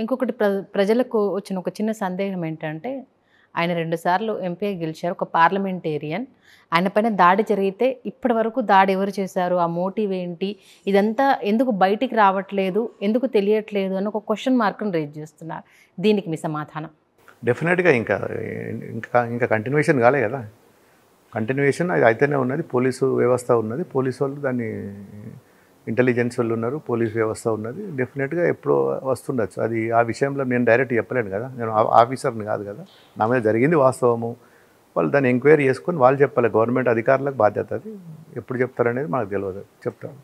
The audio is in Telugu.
ఇంకొకటి ప్ర ప్రజలకు వచ్చిన ఒక చిన్న సందేహం ఏంటంటే ఆయన రెండుసార్లు ఎంపీ గెలిచారు ఒక పార్లమెంటేరియన్ ఆయన పైన దాడి జరిగితే ఇప్పటి వరకు దాడి ఎవరు చేశారు ఆ మోటివ్ ఏంటి ఇదంతా ఎందుకు బయటికి రావట్లేదు ఎందుకు తెలియట్లేదు అని ఒక క్వశ్చన్ మార్క్ను రేజ్ చేస్తున్నారు దీనికి మీ సమాధానం డెఫినెట్గా ఇంకా ఇంకా ఇంకా కంటిన్యూషన్ కాలే కదా కంటిన్యూషన్ అది అయితేనే ఉన్నది పోలీసు వ్యవస్థ ఉన్నది పోలీసు వాళ్ళు దాన్ని ఇంటెలిజెన్స్ వాళ్ళు ఉన్నారు పోలీస్ వ్యవస్థ ఉన్నది డెఫినెట్గా ఎప్పుడో వస్తుండొచ్చు అది ఆ విషయంలో నేను డైరెక్ట్ చెప్పలేను కదా నేను ఆఫీసర్ని కాదు కదా నా మీద జరిగింది వాస్తవము వాళ్ళు దాన్ని ఎంక్వైరీ చేసుకొని వాళ్ళు చెప్పాలి గవర్నమెంట్ అధికారులకు బాధ్యత అది ఎప్పుడు చెప్తారనేది మనకు తెలియదు చెప్తాను